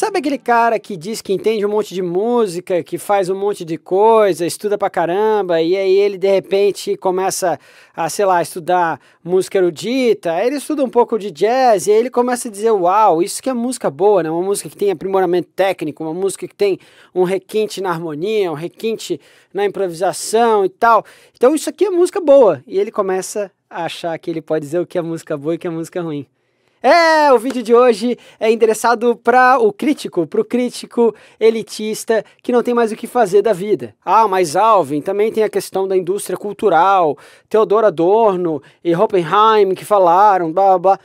Sabe aquele cara que diz que entende um monte de música, que faz um monte de coisa, estuda pra caramba, e aí ele de repente começa a, sei lá, estudar música erudita, aí ele estuda um pouco de jazz, e aí ele começa a dizer: Uau, isso que é música boa, né? Uma música que tem aprimoramento técnico, uma música que tem um requinte na harmonia, um requinte na improvisação e tal. Então isso aqui é música boa. E ele começa a achar que ele pode dizer o que é música boa e o que é música ruim. É, o vídeo de hoje é endereçado para o crítico, para o crítico elitista que não tem mais o que fazer da vida. Ah, mas Alvin, também tem a questão da indústria cultural, Teodoro Adorno e Oppenheim que falaram, blá, blá, blá.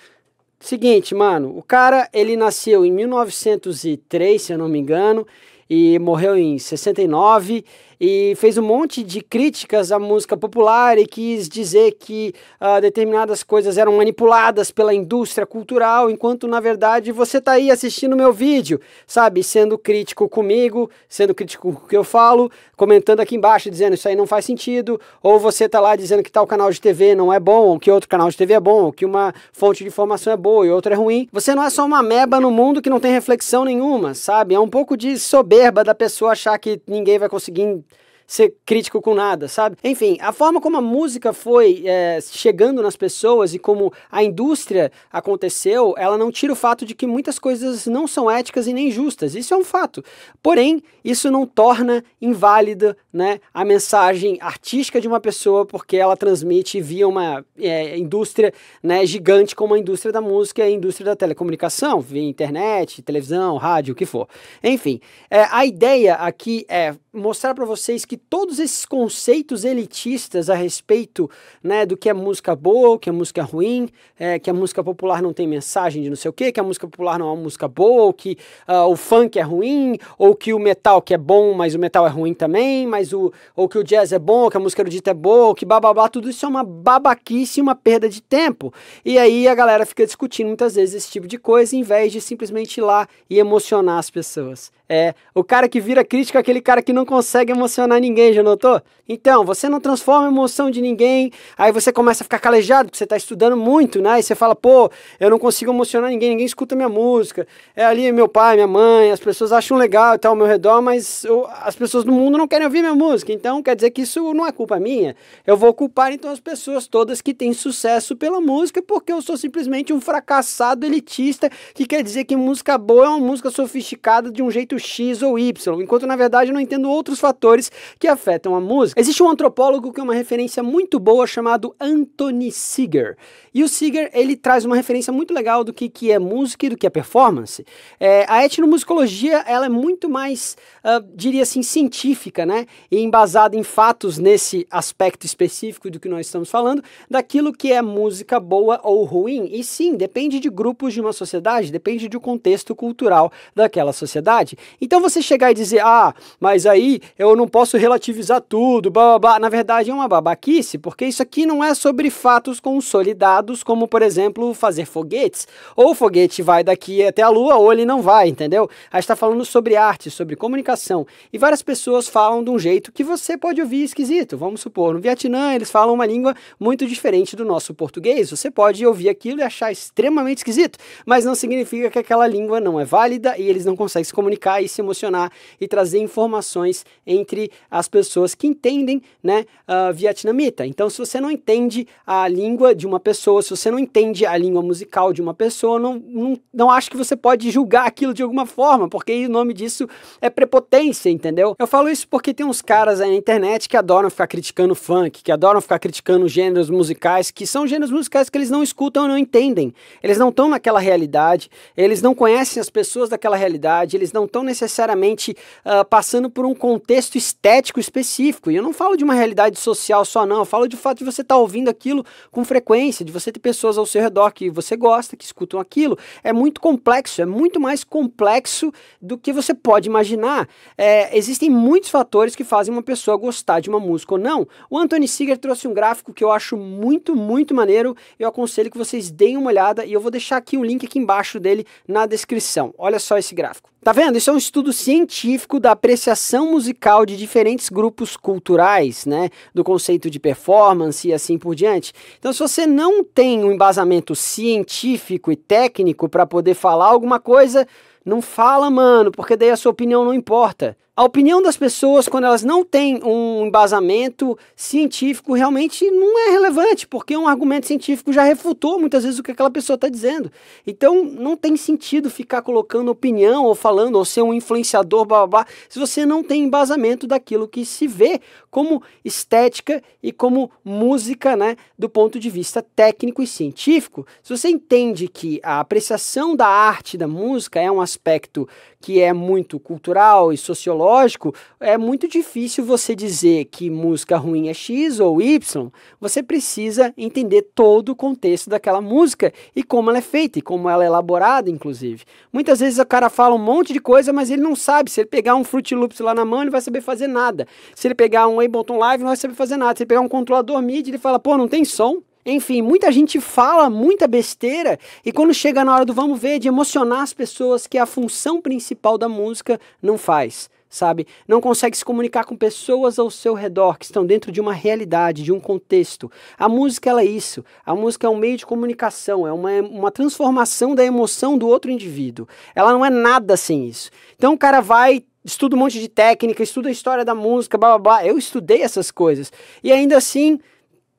Seguinte, mano, o cara, ele nasceu em 1903, se eu não me engano, e morreu em 69 e fez um monte de críticas à música popular e quis dizer que uh, determinadas coisas eram manipuladas pela indústria cultural, enquanto na verdade você está aí assistindo meu vídeo, sabe, sendo crítico comigo, sendo crítico com o que eu falo, comentando aqui embaixo dizendo isso aí não faz sentido, ou você está lá dizendo que tal canal de TV não é bom, ou que outro canal de TV é bom, ou que uma fonte de informação é boa e outra é ruim. Você não é só uma meba no mundo que não tem reflexão nenhuma, sabe? É um pouco de soberba soberba da pessoa achar que ninguém vai conseguir ser crítico com nada, sabe? Enfim, a forma como a música foi é, chegando nas pessoas e como a indústria aconteceu, ela não tira o fato de que muitas coisas não são éticas e nem justas. Isso é um fato. Porém, isso não torna inválida né, a mensagem artística de uma pessoa, porque ela transmite via uma é, indústria né, gigante como a indústria da música e a indústria da telecomunicação, via internet, televisão, rádio, o que for. Enfim, é, a ideia aqui é mostrar para vocês que todos esses conceitos elitistas a respeito né, do que é música boa, o que é música ruim, é, que a música popular não tem mensagem de não sei o que, que a música popular não é uma música boa, ou que uh, o funk é ruim, ou que o metal que é bom, mas o metal é ruim também, mas o, ou que o jazz é bom, ou que a música erudita é boa, ou que bababá, tudo isso é uma babaquice e uma perda de tempo. E aí a galera fica discutindo muitas vezes esse tipo de coisa, em vez de simplesmente ir lá e emocionar as pessoas. É, o cara que vira crítico é aquele cara que não consegue emocionar ninguém, já notou? Então, você não transforma a emoção de ninguém, aí você começa a ficar calejado, porque você está estudando muito, né? E você fala, pô, eu não consigo emocionar ninguém, ninguém escuta minha música. É ali meu pai, minha mãe, as pessoas acham legal e tal ao meu redor, mas eu, as pessoas do mundo não querem ouvir minha música. Então, quer dizer que isso não é culpa minha. Eu vou culpar então as pessoas todas que têm sucesso pela música, porque eu sou simplesmente um fracassado elitista que quer dizer que música boa é uma música sofisticada de um jeito X ou Y, enquanto na verdade eu não entendo outros fatores que afetam a música. Existe um antropólogo que é uma referência muito boa chamado Anthony Seeger. E o Seeger, ele traz uma referência muito legal do que, que é música e do que é performance. É, a etnomusicologia, ela é muito mais, uh, diria assim, científica, né? E embasada em fatos nesse aspecto específico do que nós estamos falando, daquilo que é música boa ou ruim. E sim, depende de grupos de uma sociedade, depende do contexto cultural daquela sociedade. Então você chegar e dizer, ah, mas aí eu não posso relativizar tudo, blá, blá, blá. na verdade é uma babaquice, porque isso aqui não é sobre fatos consolidados, como por exemplo fazer foguetes. Ou o foguete vai daqui até a Lua ou ele não vai, entendeu? A gente está falando sobre arte, sobre comunicação. E várias pessoas falam de um jeito que você pode ouvir esquisito. Vamos supor, no Vietnã eles falam uma língua muito diferente do nosso português. Você pode ouvir aquilo e achar extremamente esquisito, mas não significa que aquela língua não é válida e eles não conseguem se comunicar e se emocionar e trazer informações entre as pessoas que entendem né, uh, vietnamita. Então, se você não entende a língua de uma pessoa, se você não entende a língua musical de uma pessoa, não, não, não acho que você pode julgar aquilo de alguma forma, porque o nome disso é prepotência, entendeu? Eu falo isso porque tem uns caras aí na internet que adoram ficar criticando funk, que adoram ficar criticando gêneros musicais, que são gêneros musicais que eles não escutam ou não entendem. Eles não estão naquela realidade, eles não conhecem as pessoas daquela realidade, eles não estão estão necessariamente uh, passando por um contexto estético específico. E eu não falo de uma realidade social só, não. Eu falo de fato de você estar tá ouvindo aquilo com frequência, de você ter pessoas ao seu redor que você gosta, que escutam aquilo. É muito complexo, é muito mais complexo do que você pode imaginar. É, existem muitos fatores que fazem uma pessoa gostar de uma música ou não. O Anthony Seeger trouxe um gráfico que eu acho muito, muito maneiro. Eu aconselho que vocês deem uma olhada e eu vou deixar aqui o um link aqui embaixo dele na descrição. Olha só esse gráfico. Tá vendo? Isso é um estudo científico da apreciação musical de diferentes grupos culturais, né? Do conceito de performance e assim por diante. Então, se você não tem um embasamento científico e técnico para poder falar alguma coisa, não fala, mano, porque daí a sua opinião não importa a opinião das pessoas, quando elas não têm um embasamento científico, realmente não é relevante, porque um argumento científico já refutou muitas vezes o que aquela pessoa está dizendo. Então, não tem sentido ficar colocando opinião ou falando ou ser um influenciador, blá, blá, blá, se você não tem embasamento daquilo que se vê como estética e como música, né, do ponto de vista técnico e científico. Se você entende que a apreciação da arte, da música, é um aspecto que é muito cultural e sociológico, é muito difícil você dizer que música ruim é X ou Y. Você precisa entender todo o contexto daquela música e como ela é feita e como ela é elaborada, inclusive. Muitas vezes o cara fala um monte de coisa, mas ele não sabe. Se ele pegar um Fruit Loops lá na mão, ele vai saber fazer nada. Se ele pegar um Ableton Live, não vai saber fazer nada. Se ele pegar um controlador MIDI, ele fala, pô, não tem som. Enfim, muita gente fala muita besteira e quando chega na hora do vamos ver, de emocionar as pessoas, que é a função principal da música, não faz sabe? Não consegue se comunicar com pessoas ao seu redor que estão dentro de uma realidade, de um contexto. A música ela é isso. A música é um meio de comunicação, é uma, uma transformação da emoção do outro indivíduo. Ela não é nada sem isso. Então o cara vai estuda um monte de técnica, estuda a história da música, blá blá blá. Eu estudei essas coisas. E ainda assim,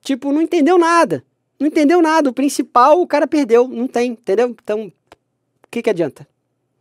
tipo, não entendeu nada. Não entendeu nada. O principal o cara perdeu. Não tem, entendeu? Então, o que, que adianta?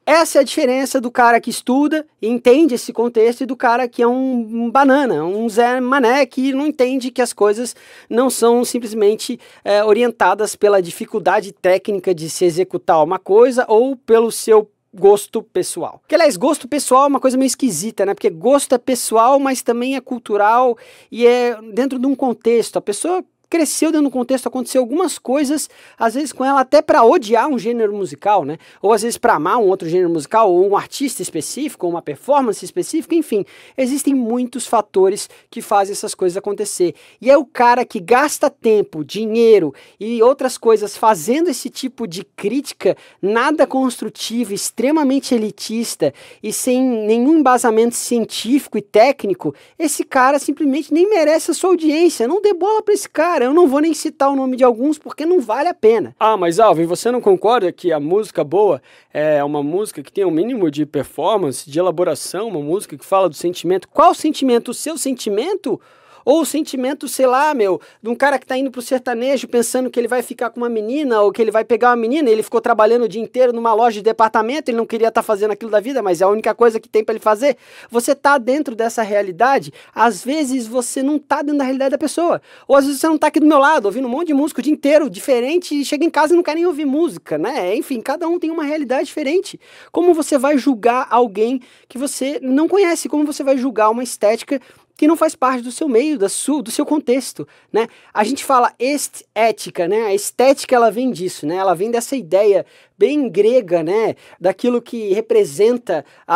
Essa é a diferença do cara que estuda e entende esse contexto e do cara que é um, banana, um Zé Mané que não entende que as coisas não são simplesmente é, orientadas pela dificuldade técnica de se executar uma coisa ou pelo seu gosto pessoal. Que, aliás, gosto pessoal é uma coisa meio esquisita, né? Porque gosto é pessoal, mas também é cultural e é dentro de um contexto. A pessoa cresceu dentro do contexto, aconteceu algumas coisas, às vezes com ela até para odiar um gênero musical, né? Ou às vezes para amar um outro gênero musical, ou um artista específico, ou uma performance específica, enfim. Existem muitos fatores que fazem essas coisas acontecer. E é o cara que gasta tempo, dinheiro e outras coisas fazendo esse tipo de crítica nada construtiva, extremamente elitista e sem nenhum embasamento científico e técnico, esse cara simplesmente nem merece a sua audiência. Não dê bola para esse cara. Cara, eu não vou nem citar o nome de alguns porque não vale a pena. Ah, mas Alvin, você não concorda que a música boa é uma música que tem o um mínimo de performance, de elaboração, uma música que fala do sentimento? Qual sentimento? O seu sentimento? Ou o sentimento, sei lá, meu, de um cara que tá indo pro sertanejo pensando que ele vai ficar com uma menina ou que ele vai pegar uma menina, ele ficou trabalhando o dia inteiro numa loja de departamento, ele não queria estar tá fazendo aquilo da vida, mas é a única coisa que tem para ele fazer. Você tá dentro dessa realidade, às vezes você não tá dentro da realidade da pessoa. Ou às vezes você não tá aqui do meu lado, ouvindo um monte de música o dia inteiro, diferente, e chega em casa e não quer nem ouvir música, né? Enfim, cada um tem uma realidade diferente. Como você vai julgar alguém que você não conhece? Como você vai julgar uma estética que não faz parte do seu meio, da sua, do seu contexto, né? A gente fala estética, né? A estética ela vem disso, né? Ela vem dessa ideia bem grega, né? Daquilo que representa a,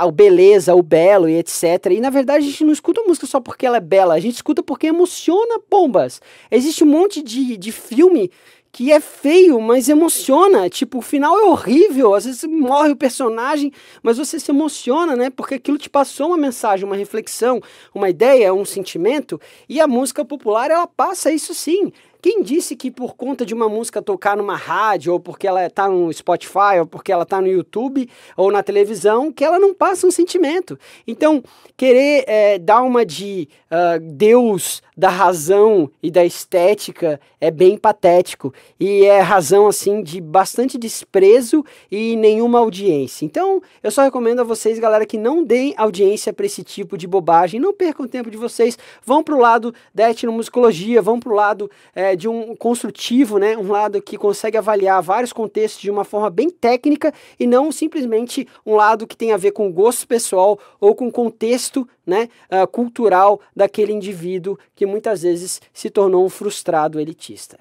a, a beleza, o belo e etc. E na verdade a gente não escuta música só porque ela é bela, a gente escuta porque emociona bombas. Existe um monte de, de filme que é feio, mas emociona. Tipo, o final é horrível, às vezes morre o personagem, mas você se emociona, né? Porque aquilo te passou uma mensagem, uma reflexão, uma ideia, um sentimento, e a música popular ela passa isso sim. Quem disse que por conta de uma música tocar numa rádio, ou porque ela está no Spotify, ou porque ela está no YouTube, ou na televisão, que ela não passa um sentimento? Então, querer é, dar uma de uh, Deus da razão e da estética é bem patético e é razão assim de bastante desprezo e nenhuma audiência. Então, eu só recomendo a vocês, galera, que não deem audiência para esse tipo de bobagem, não percam o tempo de vocês, vão para o lado da etnomusicologia, vão para o lado é, é, de um construtivo, né? Um lado que consegue avaliar vários contextos de uma forma bem técnica e não simplesmente um lado que tem a ver com gosto pessoal ou com contexto né, uh, cultural daquele indivíduo que muitas vezes se tornou um frustrado elitista.